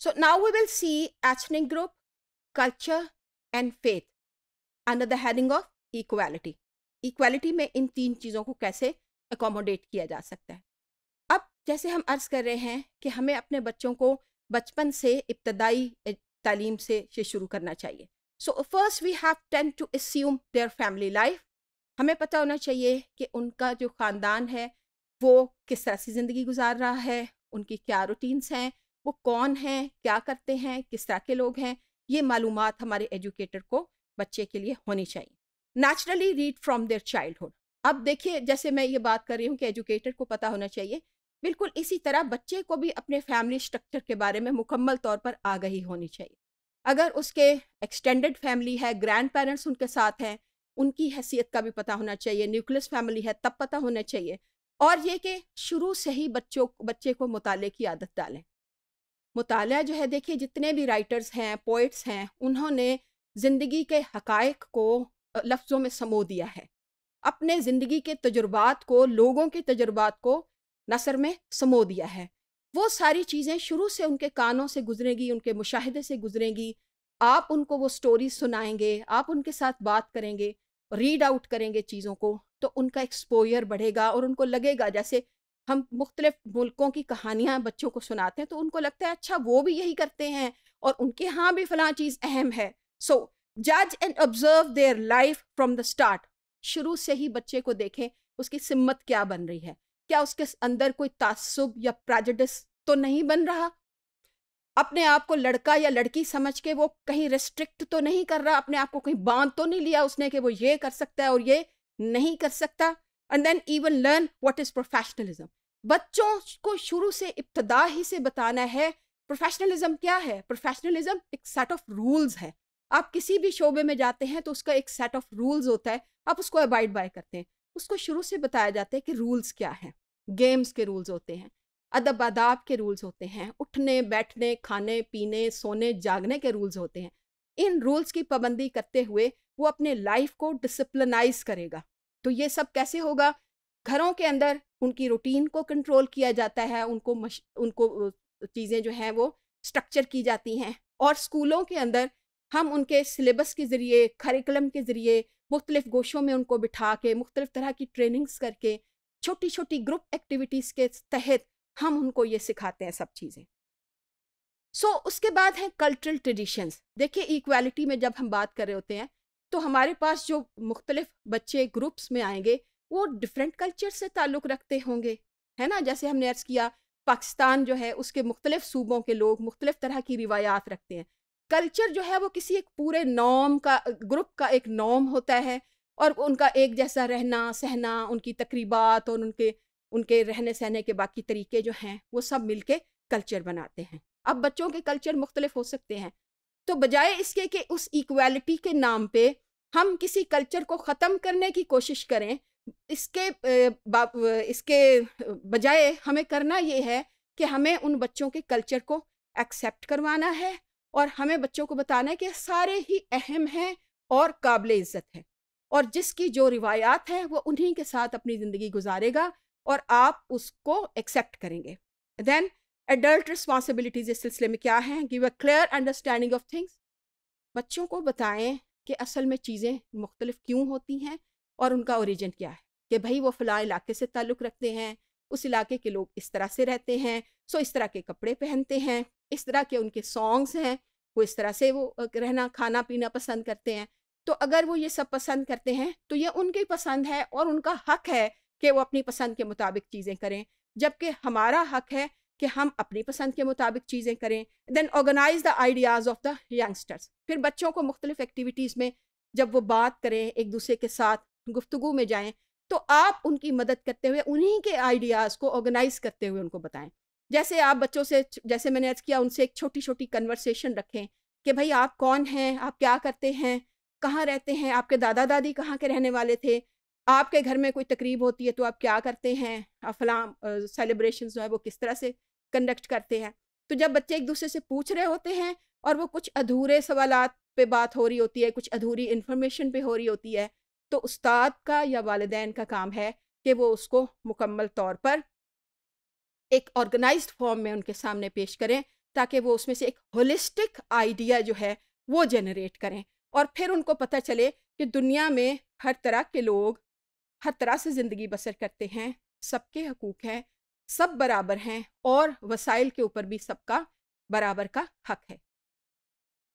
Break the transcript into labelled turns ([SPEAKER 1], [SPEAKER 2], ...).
[SPEAKER 1] So now we will see ethnic group, culture and faith under the heading of equality. Equality में इन तीन चीज़ों को कैसे accommodate किया जा सकता है अब जैसे हम अर्ज़ कर रहे हैं कि हमें अपने बच्चों को बचपन से इब्तदाई तालीम से से शुरू करना चाहिए so first we have then to assume their family life हमें पता होना चाहिए कि उनका जो ख़ानदान है वो किस तरह से ज़िंदगी गुजार रहा है उनकी क्या रूटीन्स हैं वो कौन हैं क्या करते हैं किस तरह के लोग हैं ये मालूम हमारे एजुकेटर को बच्चे के लिए होनी चाहिए naturally read from their childhood अब देखिए जैसे मैं ये बात कर रही हूँ कि एजुकेटर को पता होना चाहिए बिल्कुल इसी तरह बच्चे को भी अपने फैमिली स्ट्रक्चर के बारे में मुकम्मल तौर पर आगही होनी चाहिए अगर उसके एक्सटेंडेड फैमिली है ग्रैंड पेरेंट्स उनके साथ हैं उनकी हैसियत का भी पता होना चाहिए न्यूक्लियस फैमिली है तब पता होना चाहिए और ये कि शुरू से ही बच्चों बच्चे को मुताले की आदत डालें मुताल जो है देखिए जितने भी राइटर्स हैं पोइट्स हैं उन्होंने ज़िंदगी के हकायक को लफ्ज़ों में समो दिया है अपने ज़िंदगी के तजुर्बात को लोगों के तजुर्बात को नसर में समो दिया है वो सारी चीज़ें शुरू से उनके कानों से गुजरेंगी उनके मुशाहदे से गुजरेंगी आप उनको वो स्टोरी सुनाएंगे आप उनके साथ बात करेंगे रीड आउट करेंगे चीज़ों को तो उनका एक्सपोयर बढ़ेगा और उनको लगेगा जैसे हम मुख्तलिफ मुल्कों की कहानियाँ बच्चों को सुनाते हैं तो उनको लगता है अच्छा वो भी यही करते हैं और उनके यहाँ भी फला चीज़ अहम है सो जज and observe their life from the start शुरू से ही बच्चे को देखें उसकी सिम्मत क्या बन रही है क्या उसके अंदर कोई तासुब या प्राजडिस तो नहीं बन रहा अपने आप को लड़का या लड़की समझ के वो कहीं रिस्ट्रिक्ट तो नहीं कर रहा अपने आप को कहीं बांध तो नहीं लिया उसने कि वो ये कर सकता है और ये नहीं कर सकता and then even learn what is professionalism बच्चों को शुरू से इब्तदा ही से बताना है प्रोफेशनलिज्म क्या है प्रोफेशनलिज्म एक सेट ऑफ रूल्स है आप किसी भी शोबे में जाते हैं तो उसका एक सेट ऑफ रूल्स होता है आप उसको अबाइड बाय करते हैं उसको शुरू से बताया जाता है कि रूल्स क्या हैं गेम्स के रूल्स होते हैं अदब आदाब के रूल्स होते हैं उठने बैठने खाने पीने सोने जागने के रूल्स होते हैं इन रूल्स की पाबंदी करते हुए वो अपने लाइफ को डिसिप्लिनाइज करेगा तो ये सब कैसे होगा घरों के अंदर उनकी रूटीन को कंट्रोल किया जाता है उनको मश, उनको चीज़ें जो हैं वो स्ट्रक्चर की जाती हैं और स्कूलों के अंदर हम उनके सिलेबस के ज़रिए करिकुलम के ज़रिए मुख्तलिफ गोशों में उनको बिठा के मुख्तलिफ तरह की ट्रेनिंग्स करके छोटी छोटी ग्रुप एक्टिविटीज़ के तहत हम उनको ये सिखाते हैं सब चीज़ें सो so, उसके बाद हैं कल्चरल ट्रेडिशंस देखिए इक्वालिटी में जब हम बात कर रहे होते हैं तो हमारे पास जो मुख्तलिफ बच्चे ग्रुप्स में आएंगे वो डिफरेंट कल्चर से ताल्लुक़ रखते होंगे है ना जैसे हमने अर्ज़ किया पाकिस्तान जो है उसके मुख्तलिफ सूबों के लोग मुख्तलिफ तरह की रिवायात रखते हैं कल्चर जो है वो किसी एक पूरे नॉम का ग्रुप का एक नॉम होता है और उनका एक जैसा रहना सहना उनकी तकरीबात और उनके उनके रहने सहने के बाकी तरीके जो हैं वो सब मिल के कल्चर बनाते हैं अब बच्चों के कल्चर मुख्तलिफ हो सकते हैं तो बजाय इसके कि उस इक्वालिटी के नाम पे हम किसी कल्चर को ख़त्म करने की कोशिश करें इसके इसके बजाय हमें करना ये है कि हमें उन बच्चों के कल्चर को एक्सेप्ट करवाना है और हमें बच्चों को बताना है कि सारे ही अहम हैं और काबिल इज़्ज़त है और जिसकी जो रिवायात हैं वो उन्हीं के साथ अपनी ज़िंदगी गुजारेगा और आप उसको एक्सेप्ट करेंगे दैन एडल्ट रिस्पॉन्सिबिलिटीज़ इस सिलसिले में क्या हैं give a clear understanding of things बच्चों को बताएं कि असल में चीज़ें मुख्तलिफ क्यों होती हैं और उनका ओरिजिन क्या है कि भाई वो फ़लाँ इलाके से ताल्लुक़ रखते हैं उस इलाके के लोग इस तरह से रहते हैं सो इस तरह के कपड़े पहनते हैं इस तरह के उनके सॉन्ग्स हैं वो इस तरह से वो रहना खाना पीना पसंद करते हैं तो अगर वो ये सब पसंद करते हैं तो ये उनकी पसंद है और उनका हक है कि वो अपनी पसंद के मुताबिक चीज़ें करें जबकि हमारा हक है कि हम अपनी पसंद के मुताबिक चीज़ें करें then organise the ideas of the youngsters फिर बच्चों को मुख्तलिफ एक्टिविटीज़ में जब वो बात करें एक दूसरे के साथ गुफ्तु में जाएं तो आप उनकी मदद करते हुए उन्हीं के आइडियाज़ को ऑर्गेनाइज करते हुए उनको बताएं जैसे आप बच्चों से जैसे मैंने अर्ज किया उनसे एक छोटी छोटी कन्वर्सेशन रखें कि भाई आप कौन हैं आप क्या करते हैं कहाँ रहते हैं आपके दादा दादी कहाँ के रहने वाले थे आपके घर में कोई तकरीब होती है तो आप क्या करते हैं फलाम सेलिब्रेशन जो है वो किस तरह से कंडक्ट करते हैं तो जब बच्चे एक दूसरे से पूछ रहे होते हैं और वो कुछ अधूरे सवाल पे बात हो रही होती है कुछ अधूरी इन्फॉर्मेशन पे हो रही होती है तो उस्ताद का या वालदेन का काम है कि वो उसको मुकम्मल तौर पर एक ऑर्गेनाइज फॉर्म में उनके सामने पेश करें ताकि वो उसमें से एक होलिस्टिक आइडिया जो है वो जनरेट करें और फिर उनको पता चले कि दुनिया में हर तरह के लोग हर तरह से ज़िंदगी बसर करते हैं सबके हकूक़ हैं सब बराबर हैं और वसाइल के ऊपर भी सबका बराबर का हक है